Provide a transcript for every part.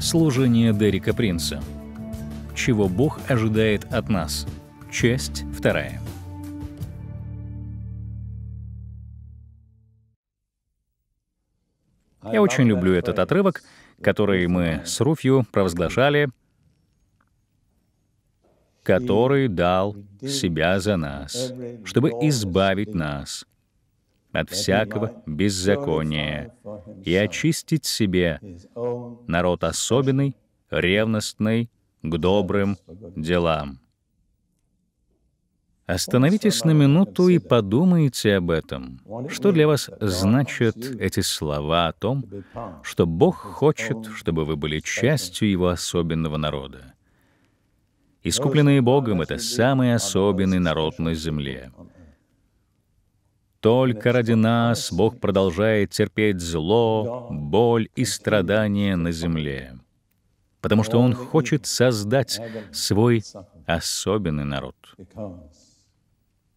Служение Дерека Принца. Чего Бог ожидает от нас. Часть вторая. Я очень люблю этот отрывок, который мы с Руфью провозглашали, который дал себя за нас, чтобы избавить нас от всякого беззакония и очистить себе народ особенный, ревностный к добрым делам. Остановитесь на минуту и подумайте об этом. Что для вас значат эти слова о том, что Бог хочет, чтобы вы были частью Его особенного народа? Искупленные Богом — это самый особенный народ на земле. Только ради нас Бог продолжает терпеть зло, боль и страдания на земле, потому что Он хочет создать свой особенный народ.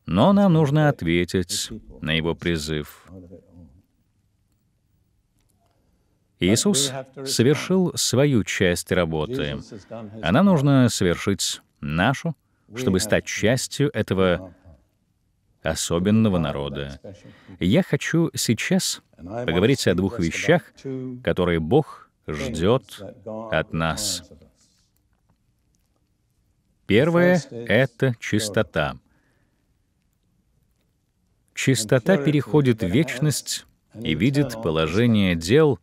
Но нам нужно ответить на его призыв. Иисус совершил свою часть работы, а нам нужно совершить нашу, чтобы стать частью этого особенного народа. Я хочу сейчас поговорить о двух вещах, которые Бог ждет от нас. Первое — это чистота. Чистота переходит в вечность и видит положение дел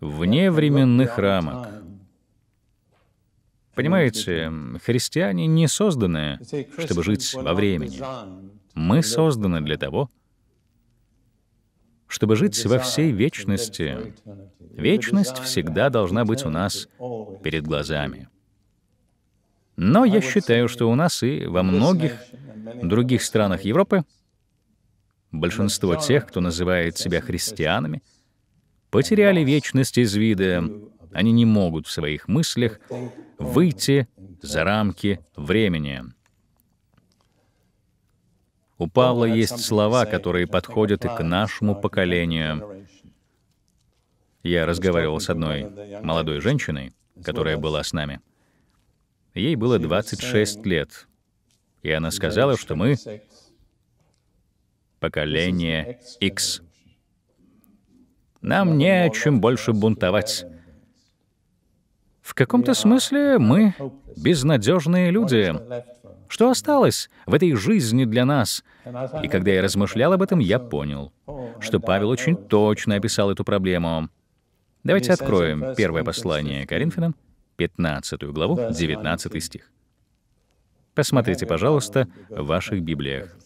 вне временных рамок. Понимаете, христиане не созданы, чтобы жить во времени. Мы созданы для того, чтобы жить во всей вечности. Вечность всегда должна быть у нас перед глазами. Но я считаю, что у нас и во многих других странах Европы большинство тех, кто называет себя христианами, потеряли вечность из вида, они не могут в своих мыслях выйти за рамки времени. У Павла есть слова, которые подходят и к нашему поколению. Я разговаривал с одной молодой женщиной, которая была с нами. Ей было 26 лет, и она сказала, что мы поколение X. Нам не о чем больше бунтовать. В каком-то смысле мы безнадежные люди. Что осталось в этой жизни для нас? И когда я размышлял об этом, я понял, что Павел очень точно описал эту проблему. Давайте откроем первое послание Коринфянам, 15 главу, 19 стих. Посмотрите, пожалуйста, в ваших Библиях.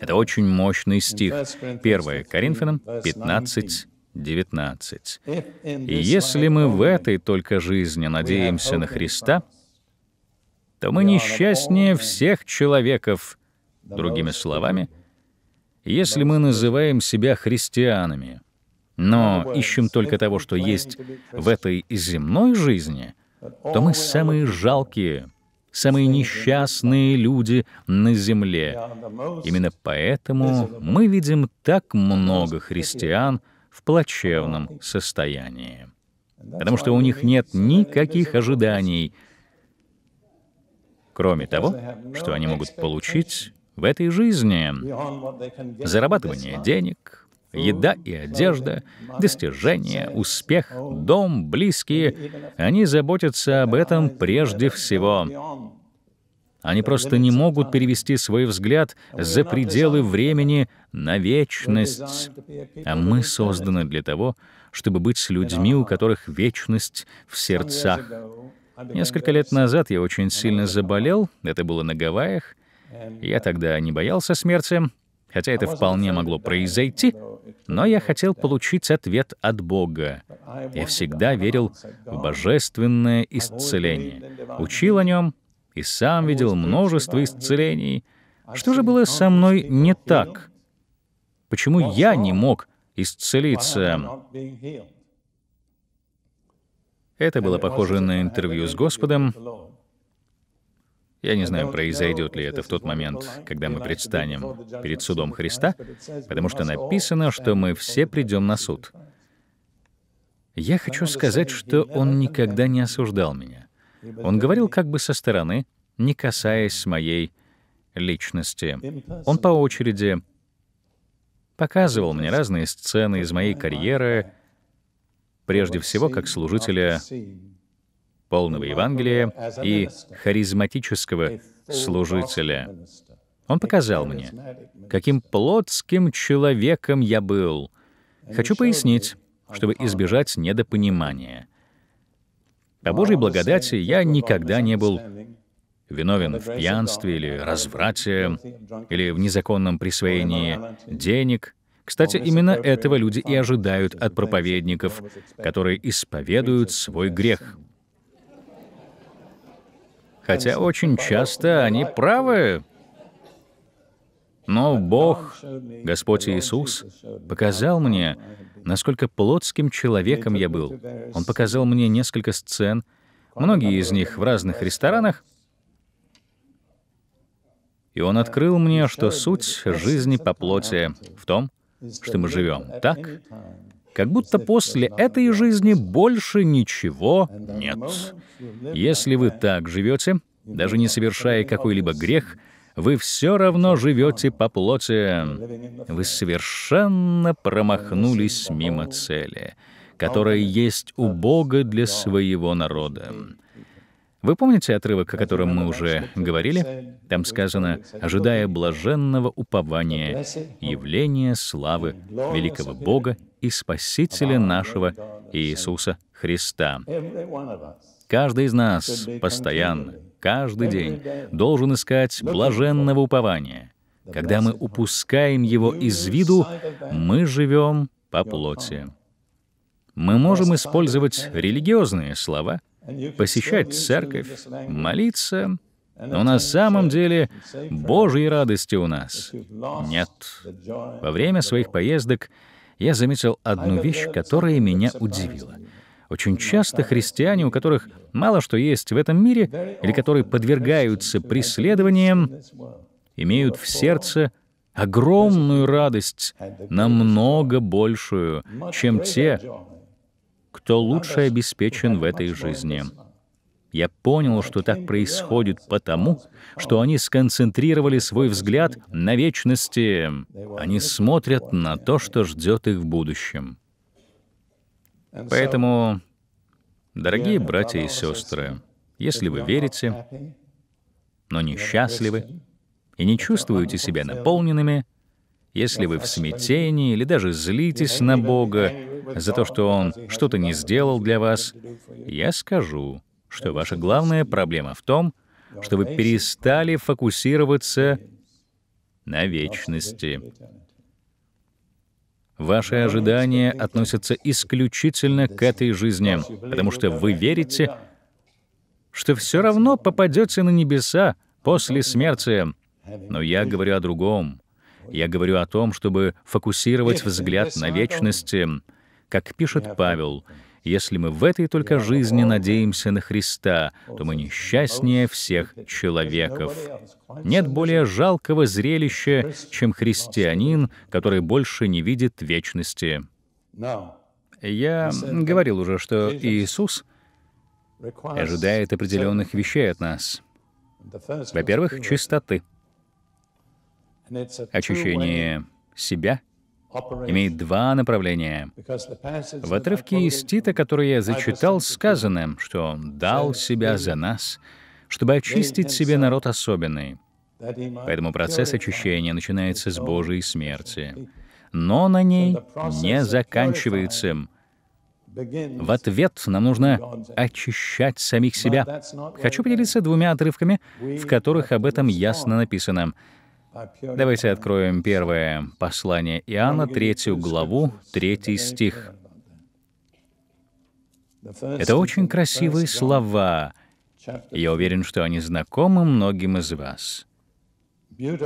Это очень мощный стих. 1 Коринфянам 15, 19. И если мы в этой только жизни надеемся на Христа, то мы несчастнее всех человеков. Другими словами, если мы называем себя христианами, но ищем только того, что есть в этой земной жизни, то мы самые жалкие, самые несчастные люди на земле. Именно поэтому мы видим так много христиан, в плачевном состоянии, потому что у них нет никаких ожиданий, кроме того, что они могут получить в этой жизни. Зарабатывание денег, еда и одежда, достижения, успех, дом, близкие — они заботятся об этом прежде всего. Они просто не могут перевести свой взгляд за пределы времени на вечность. А мы созданы для того, чтобы быть с людьми, у которых вечность в сердцах. Несколько лет назад я очень сильно заболел, это было на Гавайях. Я тогда не боялся смерти, хотя это вполне могло произойти, но я хотел получить ответ от Бога. Я всегда верил в божественное исцеление, учил о нем, и сам видел множество исцелений. Что же было со мной не так? Почему я не мог исцелиться? Это было похоже на интервью с Господом. Я не знаю, произойдет ли это в тот момент, когда мы предстанем перед судом Христа, потому что написано, что мы все придем на суд. Я хочу сказать, что он никогда не осуждал меня. Он говорил как бы со стороны, не касаясь моей личности. Он по очереди показывал мне разные сцены из моей карьеры, прежде всего как служителя полного Евангелия и харизматического служителя. Он показал мне, каким плотским человеком я был. Хочу пояснить, чтобы избежать недопонимания — по Божьей благодати я никогда не был виновен в пьянстве или разврате, или в незаконном присвоении денег. Кстати, именно этого люди и ожидают от проповедников, которые исповедуют свой грех. Хотя очень часто они правы. Но Бог, Господь Иисус, показал мне, насколько плотским человеком я был. Он показал мне несколько сцен, многие из них в разных ресторанах, и он открыл мне, что суть жизни по плоти в том, что мы живем так, как будто после этой жизни больше ничего нет. Если вы так живете, даже не совершая какой-либо грех, вы все равно живете по плоти. Вы совершенно промахнулись мимо цели, которая есть у Бога для своего народа. Вы помните отрывок, о котором мы уже говорили? Там сказано, ожидая блаженного упования, явления славы великого Бога и Спасителя нашего Иисуса Христа. Каждый из нас постоянно каждый день должен искать блаженного упования. Когда мы упускаем его из виду, мы живем по плоти. Мы можем использовать религиозные слова, посещать церковь, молиться, но на самом деле Божьей радости у нас нет. Во время своих поездок я заметил одну вещь, которая меня удивила. Очень часто христиане, у которых мало что есть в этом мире, или которые подвергаются преследованиям, имеют в сердце огромную радость, намного большую, чем те, кто лучше обеспечен в этой жизни. Я понял, что так происходит потому, что они сконцентрировали свой взгляд на вечности. Они смотрят на то, что ждет их в будущем. Поэтому, дорогие братья и сестры, если вы верите, но несчастливы и не чувствуете себя наполненными, если вы в смятении или даже злитесь на Бога за то, что Он что-то не сделал для вас, я скажу, что ваша главная проблема в том, что вы перестали фокусироваться на вечности. Ваши ожидания относятся исключительно к этой жизни, потому что вы верите, что все равно попадете на небеса после смерти. Но я говорю о другом. Я говорю о том, чтобы фокусировать взгляд на вечности. Как пишет Павел, если мы в этой только жизни надеемся на Христа, то мы несчастнее всех человеков. Нет более жалкого зрелища, чем христианин, который больше не видит вечности. Я говорил уже, что Иисус ожидает определенных вещей от нас. Во-первых, чистоты, очищение себя имеет два направления. В отрывке из Тита, который я зачитал, сказано, что «он дал себя за нас, чтобы очистить себе народ особенный». Поэтому процесс очищения начинается с Божьей смерти. Но на ней не заканчивается. В ответ нам нужно очищать самих себя. Хочу поделиться двумя отрывками, в которых об этом ясно написано. Давайте откроем первое послание Иоанна, третью главу, третий стих. Это очень красивые слова. Я уверен, что они знакомы многим из вас.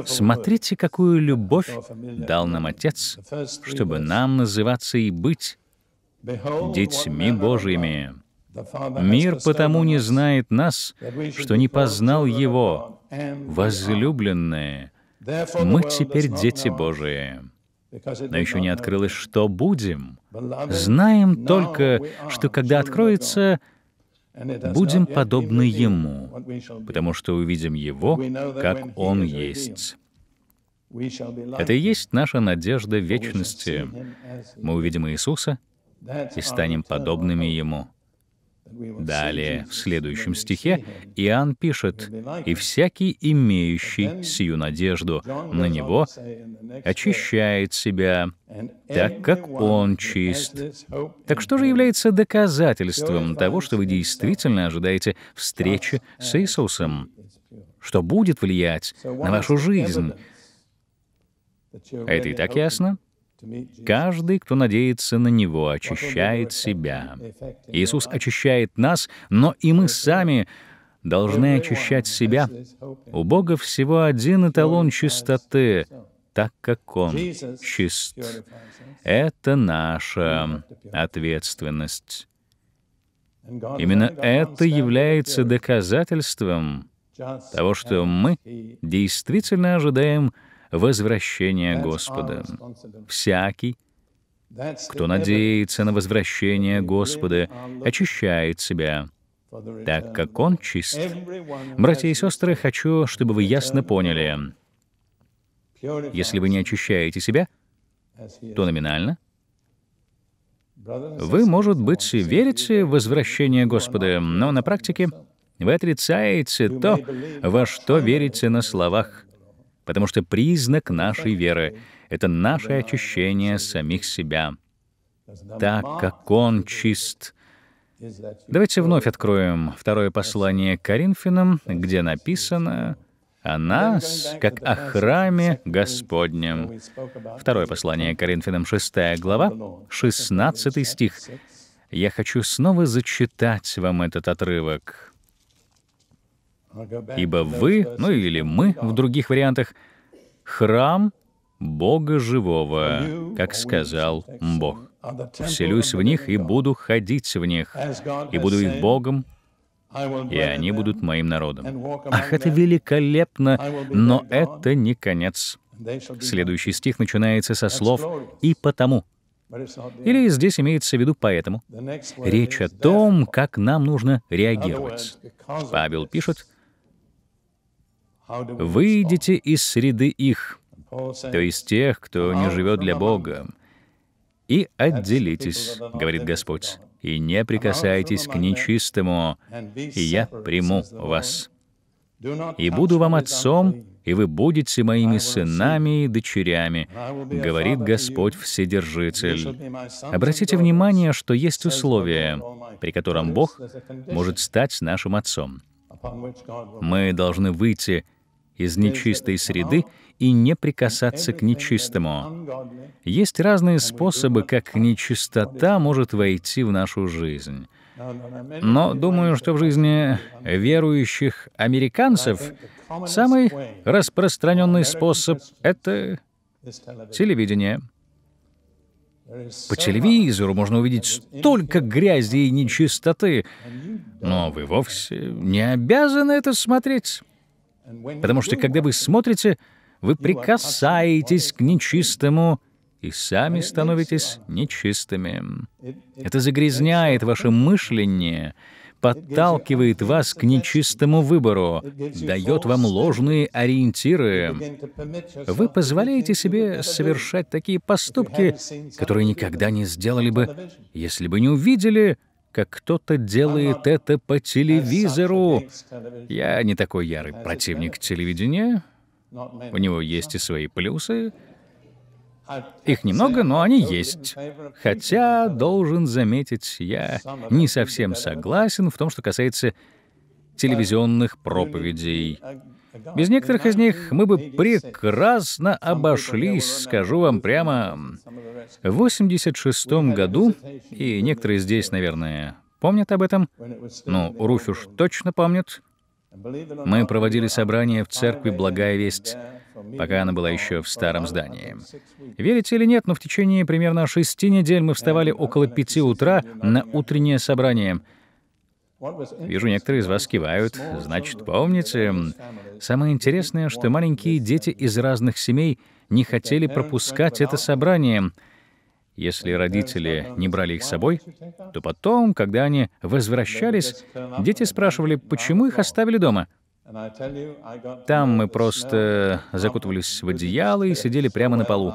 Смотрите, какую любовь дал нам Отец, чтобы нам называться и быть детьми Божьими. Мир потому не знает нас, что не познал Его, возлюбленное. Мы теперь дети Божии. Но еще не открылось, что будем. Знаем только, что когда откроется, будем подобны Ему, потому что увидим Его, как Он есть. Это и есть наша надежда вечности. Мы увидим Иисуса и станем подобными Ему. Далее, в следующем стихе, Иоанн пишет, «И всякий, имеющий сию надежду на Него, очищает себя, так как Он чист». Так что же является доказательством того, что вы действительно ожидаете встречи с Иисусом? Что будет влиять на вашу жизнь? Это и так ясно? Каждый, кто надеется на Него, очищает себя. Иисус очищает нас, но и мы сами должны очищать себя. У Бога всего один эталон чистоты, так как Он чист. Это наша ответственность. Именно это является доказательством того, что мы действительно ожидаем возвращение Господа. Всякий, кто надеется на возвращение Господа, очищает себя, так как Он чист. Братья и сестры, хочу, чтобы вы ясно поняли, если вы не очищаете себя, то номинально вы, может быть, верите в возвращение Господа, но на практике вы отрицаете то, во что верите на словах, потому что признак нашей веры — это наше очищение самих себя. Так как Он чист. Давайте вновь откроем второе послание к Коринфянам, где написано «А о нас, как о храме Господнем. Второе послание к Коринфянам, 6 глава, 16 стих. Я хочу снова зачитать вам этот отрывок. Ибо вы, ну или мы в других вариантах, храм Бога живого, как сказал Бог. «Вселюсь в них и буду ходить в них, и буду их Богом, и они будут моим народом». Ах, это великолепно, но это не конец. Следующий стих начинается со слов «и потому». Или здесь имеется в виду «поэтому». Речь о том, как нам нужно реагировать. Павел пишет, Выйдите из среды их, то есть тех, кто не живет для Бога, и отделитесь, говорит Господь, и не прикасайтесь к нечистому, и я приму вас. И буду вам отцом, и вы будете моими сынами и дочерями, говорит Господь Вседержитель. Обратите внимание, что есть условия, при котором Бог может стать нашим отцом. Мы должны выйти из нечистой среды и не прикасаться к нечистому. Есть разные способы, как нечистота может войти в нашу жизнь. Но думаю, что в жизни верующих американцев самый распространенный способ — это телевидение. По телевизору можно увидеть столько грязи и нечистоты, но вы вовсе не обязаны это смотреть. Потому что, когда вы смотрите, вы прикасаетесь к нечистому и сами становитесь нечистыми. Это загрязняет ваше мышление, подталкивает вас к нечистому выбору, дает вам ложные ориентиры. Вы позволяете себе совершать такие поступки, которые никогда не сделали бы, если бы не увидели, как кто-то делает это по телевизору. Я не такой ярый противник телевидения. У него есть и свои плюсы. Их немного, но они есть. Хотя, должен заметить, я не совсем согласен в том, что касается телевизионных проповедей. Без некоторых из них мы бы прекрасно обошлись, скажу вам прямо. В 86 году, и некоторые здесь, наверное, помнят об этом, ну, Руфюш точно помнит, мы проводили собрание в церкви «Благая весть», пока она была еще в старом здании. Верите или нет, но в течение примерно шести недель мы вставали около пяти утра на утреннее собрание — Вижу, некоторые из вас кивают. Значит, помните, самое интересное, что маленькие дети из разных семей не хотели пропускать это собрание. Если родители не брали их с собой, то потом, когда они возвращались, дети спрашивали, почему их оставили дома — там мы просто закутывались в одеяло и сидели прямо на полу.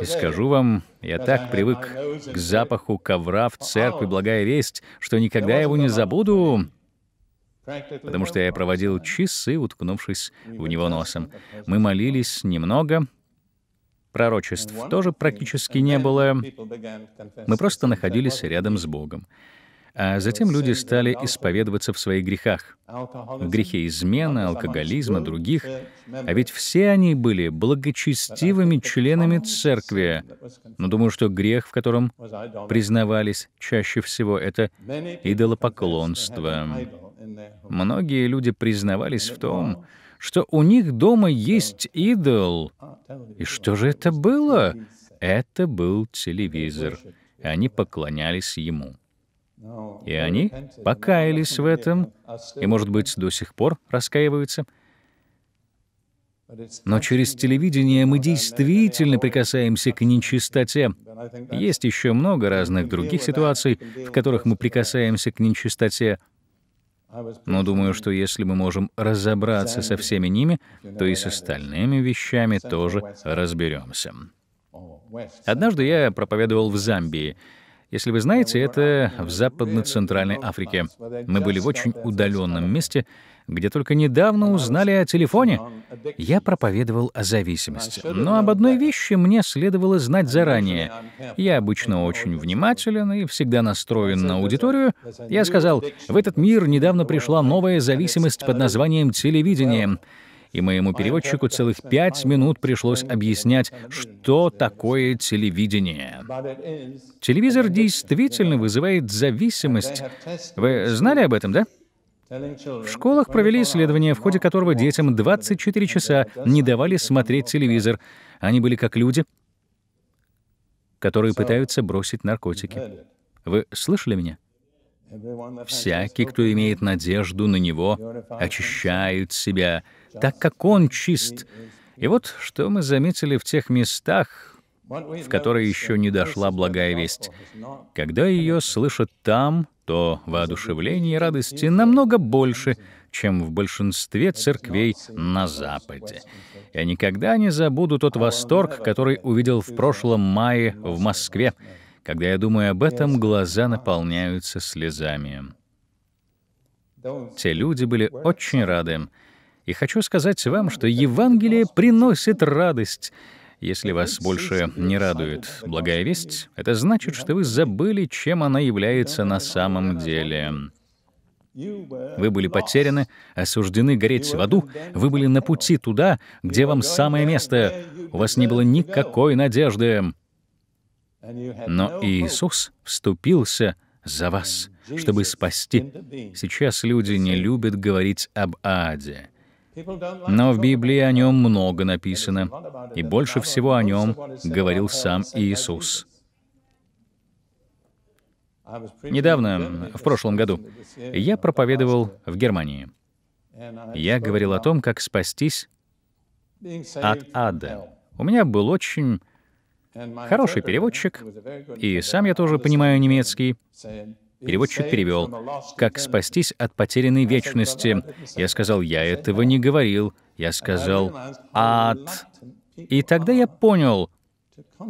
И скажу вам, я так привык к запаху ковра в oh, церкви, благая весть, что никогда его не забуду, потому что я проводил часы, уткнувшись в него носом. Мы молились немного, пророчеств тоже практически не было. Мы просто находились рядом с Богом. А затем люди стали исповедоваться в своих грехах. в Грехе измены, алкоголизма, других. А ведь все они были благочестивыми членами церкви. Но думаю, что грех, в котором признавались чаще всего, это идолопоклонство. Многие люди признавались в том, что у них дома есть идол. И что же это было? Это был телевизор. и Они поклонялись ему. И они покаялись в этом, и, может быть, до сих пор раскаиваются. Но через телевидение мы действительно прикасаемся к нечистоте. Есть еще много разных других ситуаций, в которых мы прикасаемся к нечистоте. Но думаю, что если мы можем разобраться со всеми ними, то и с остальными вещами тоже разберемся. Однажды я проповедовал в Замбии, если вы знаете, это в Западно-Центральной Африке. Мы были в очень удаленном месте, где только недавно узнали о телефоне. Я проповедовал о зависимости. Но об одной вещи мне следовало знать заранее. Я обычно очень внимателен и всегда настроен на аудиторию. Я сказал, в этот мир недавно пришла новая зависимость под названием телевидение — и моему переводчику целых пять минут пришлось объяснять, что такое телевидение. Телевизор действительно вызывает зависимость. Вы знали об этом, да? В школах провели исследование, в ходе которого детям 24 часа не давали смотреть телевизор. Они были как люди, которые пытаются бросить наркотики. Вы слышали меня? Всякий, кто имеет надежду на него, очищает себя, так как Он чист. И вот что мы заметили в тех местах, в которые еще не дошла благая весть. Когда ее слышат там, то воодушевление и радости намного больше, чем в большинстве церквей на Западе. Я никогда не забуду тот восторг, который увидел в прошлом мае в Москве. Когда я думаю об этом, глаза наполняются слезами. Те люди были очень рады. И хочу сказать вам, что Евангелие приносит радость. Если вас больше не радует благая весть, это значит, что вы забыли, чем она является на самом деле. Вы были потеряны, осуждены гореть в аду, вы были на пути туда, где вам самое место. У вас не было никакой надежды. Но Иисус вступился за вас, чтобы спасти. Сейчас люди не любят говорить об аде. Но в Библии о нем много написано, и больше всего о нем говорил сам Иисус. Недавно, в прошлом году, я проповедовал в Германии. Я говорил о том, как спастись от ада. У меня был очень хороший переводчик, и сам я тоже понимаю немецкий. Переводчик перевел. «Как спастись от потерянной вечности?» Я сказал, «Я этого не говорил». Я сказал, «Ад». И тогда я понял,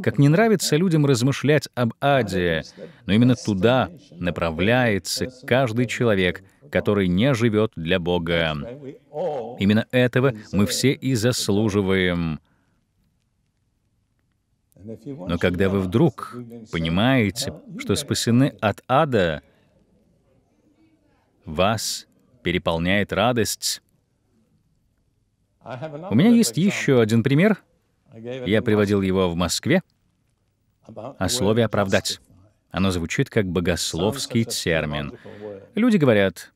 как не нравится людям размышлять об аде, но именно туда направляется каждый человек, который не живет для Бога. Именно этого мы все и заслуживаем. Но когда вы вдруг понимаете, что спасены от ада, вас переполняет радость. У меня есть еще один пример. Я приводил его в Москве о слове «оправдать». Оно звучит как богословский термин. Люди говорят,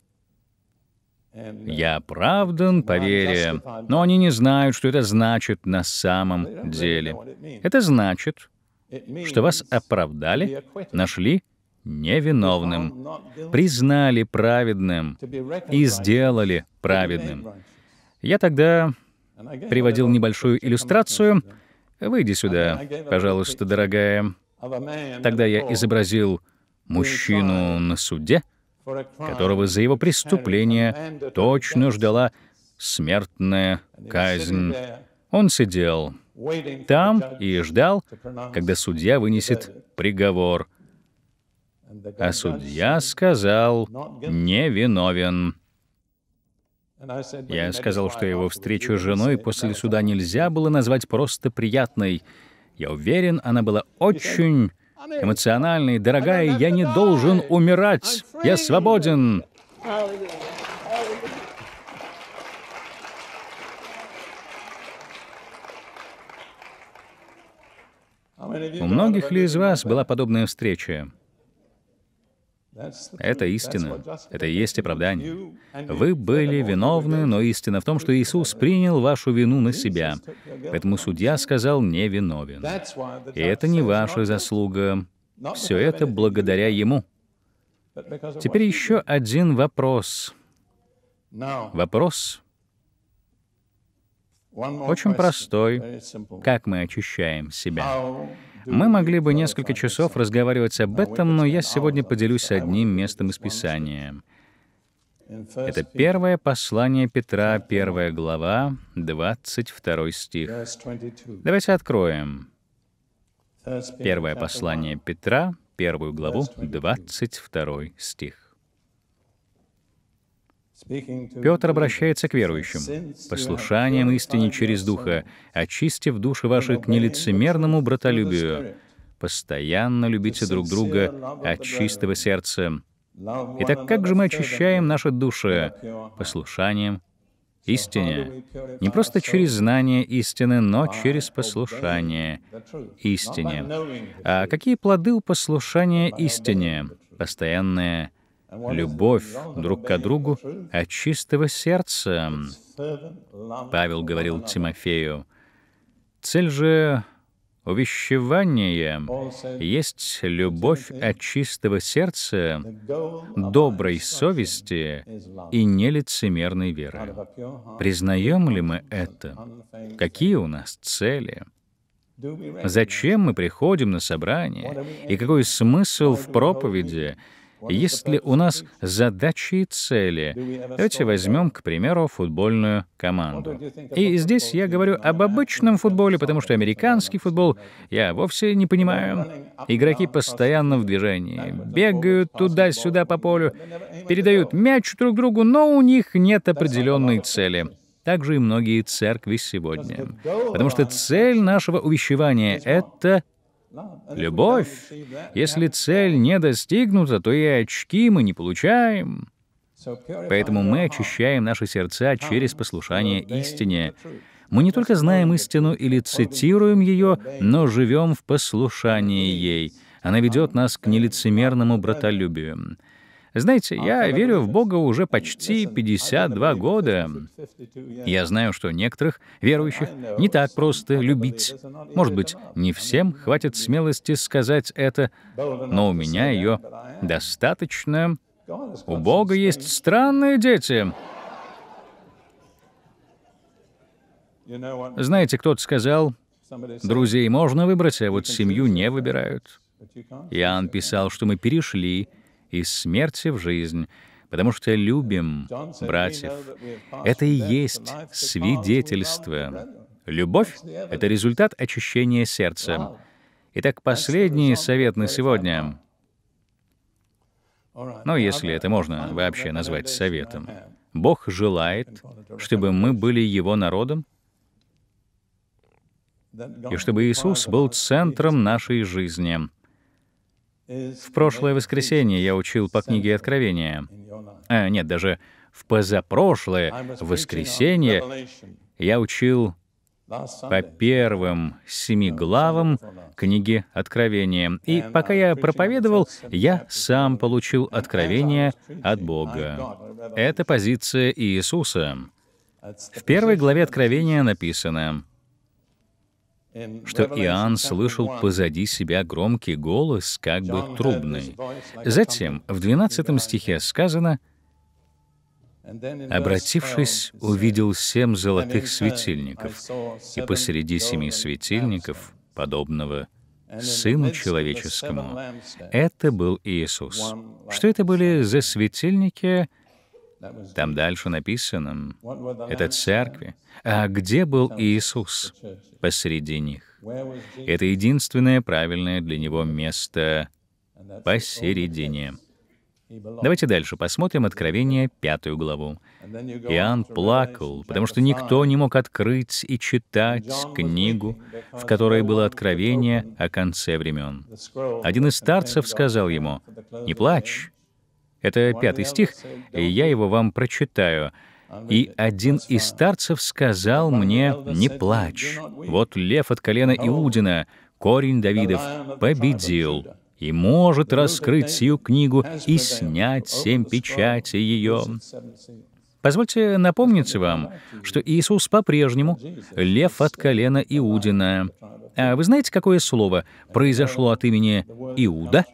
я оправдан по вере, но они не знают, что это значит на самом деле. Это значит, что вас оправдали, нашли невиновным, признали праведным и сделали праведным. Я тогда приводил небольшую иллюстрацию. Выйди сюда, пожалуйста, дорогая. Тогда я изобразил мужчину на суде — которого за его преступление точно ждала смертная казнь. Он сидел там и ждал, когда судья вынесет приговор. А судья сказал «невиновен». Я сказал, что его встречу с женой после суда нельзя было назвать просто приятной. Я уверен, она была очень Эмоциональный, дорогая, я не должен умирать, я свободен. У многих ли из вас была подобная встреча? Это истина. Это и есть оправдание. Вы были виновны, но истина в том, что Иисус принял вашу вину на себя. Поэтому судья сказал не виновен. И это не ваша заслуга. Все это благодаря Ему. Теперь еще один вопрос. Вопрос очень простой. Как мы очищаем себя? Мы могли бы несколько часов разговаривать об этом, но я сегодня поделюсь одним местом из Писания. Это первое послание Петра, первая глава, 22 стих. Давайте откроем. Первое послание Петра, первую главу, 22 стих. Петр обращается к верующим. «Послушанием истине через Духа, очистив души ваши к нелицемерному братолюбию, постоянно любите друг друга от чистого сердца». Итак, как же мы очищаем наши души? Послушанием истине. Не просто через знание истины, но через послушание истине. А какие плоды у послушания истине? Постоянное любовь друг к другу от чистого сердца. Павел говорил Тимофею, «Цель же увещевания есть любовь от чистого сердца, доброй совести и нелицемерной веры. Признаем ли мы это? Какие у нас цели? Зачем мы приходим на собрание? И какой смысл в проповеди, есть ли у нас задачи и цели? Давайте возьмем, к примеру, футбольную команду. И здесь я говорю об обычном футболе, потому что американский футбол я вовсе не понимаю. Игроки постоянно в движении, бегают туда-сюда по полю, передают мяч друг другу, но у них нет определенной цели также и многие церкви сегодня. Потому что цель нашего увещевания — это Любовь. Если цель не достигнута, то и очки мы не получаем. Поэтому мы очищаем наши сердца через послушание истине. Мы не только знаем истину или цитируем ее, но живем в послушании ей. Она ведет нас к нелицемерному братолюбию. Знаете, я верю в Бога уже почти 52 года. Я знаю, что некоторых верующих не так просто любить. Может быть, не всем хватит смелости сказать это, но у меня ее достаточно. У Бога есть странные дети. Знаете, кто-то сказал, друзей можно выбрать, а вот семью не выбирают. Иоанн писал, что мы перешли из смерти в жизнь, потому что любим братьев. Это и есть свидетельство. Любовь — это результат очищения сердца. Итак, последний совет на сегодня. Ну, если это можно вообще назвать советом. Бог желает, чтобы мы были Его народом, и чтобы Иисус был центром нашей жизни — в прошлое воскресенье я учил по книге Откровения. А, нет, даже в позапрошлое воскресенье я учил по первым семи главам книги Откровения. И пока я проповедовал, я сам получил откровение от Бога. Это позиция Иисуса. В первой главе Откровения написано, что Иоанн слышал позади себя громкий голос, как бы трубный. Затем в 12 стихе сказано, «Обратившись, увидел семь золотых светильников, и посреди семи светильников, подобного Сыну Человеческому. Это был Иисус. Что это были за светильники, там дальше написано, это церкви. А где был Иисус? Посреди них. Это единственное правильное для него место посередине. Давайте дальше посмотрим Откровение, пятую главу. Иоанн плакал, потому что никто не мог открыть и читать книгу, в которой было откровение о конце времен. Один из старцев сказал ему, «Не плачь, это пятый стих, и я его вам прочитаю. «И один из старцев сказал мне, не плачь. Вот лев от колена Иудина, корень Давидов, победил и может раскрыть сию книгу и снять семь печати ее». Позвольте напомнить вам, что Иисус по-прежнему лев от колена Иудина. А вы знаете, какое слово произошло от имени Иуда?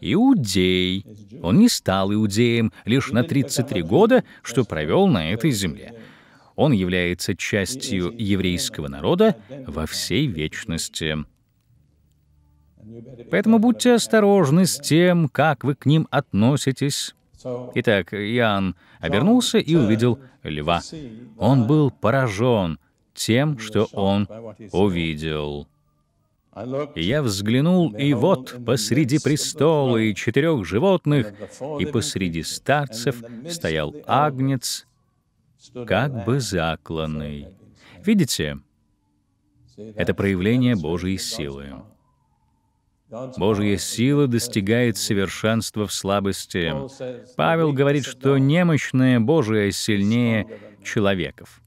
Иудей. Он не стал иудеем лишь на 33 года, что провел на этой земле. Он является частью еврейского народа во всей вечности. Поэтому будьте осторожны с тем, как вы к ним относитесь. Итак, Иоанн обернулся и увидел льва. Он был поражен тем, что он увидел. Я взглянул, и вот посреди престола и четырех животных, и посреди старцев стоял агнец, как бы закланный. Видите? Это проявление Божьей силы. Божья сила достигает совершенства в слабости. Павел говорит, что немощное Божие сильнее человеков,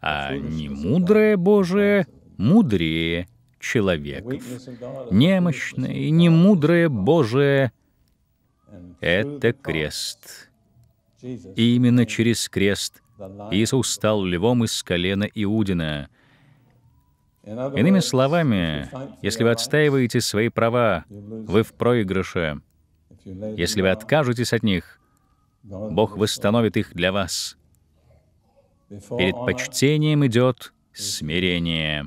а немудрое Божие мудрее человеков. Немощное и немудрое Божие — это крест. И именно через крест Иисус стал львом из колена Иудина — Иными словами, если вы отстаиваете свои права, вы в проигрыше. Если вы откажетесь от них, Бог восстановит их для вас. Перед почтением идет смирение.